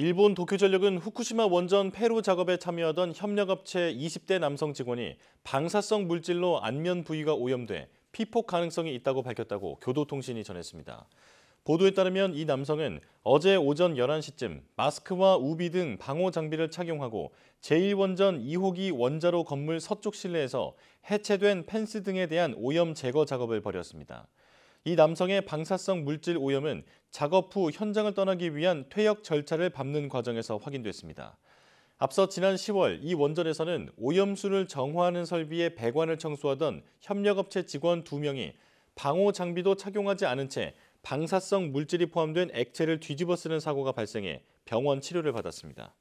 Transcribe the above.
일본 도쿄전력은 후쿠시마 원전 폐로 작업에 참여하던 협력업체 20대 남성 직원이 방사성 물질로 안면 부위가 오염돼 피폭 가능성이 있다고 밝혔다고 교도통신이 전했습니다. 보도에 따르면 이 남성은 어제 오전 11시쯤 마스크와 우비 등 방호 장비를 착용하고 제1원전 2호기 원자로 건물 서쪽 실내에서 해체된 펜스 등에 대한 오염 제거 작업을 벌였습니다. 이 남성의 방사성 물질 오염은 작업 후 현장을 떠나기 위한 퇴역 절차를 밟는 과정에서 확인됐습니다. 앞서 지난 10월 이 원전에서는 오염수를 정화하는 설비에 배관을 청소하던 협력업체 직원 2명이 방호 장비도 착용하지 않은 채 방사성 물질이 포함된 액체를 뒤집어 쓰는 사고가 발생해 병원 치료를 받았습니다.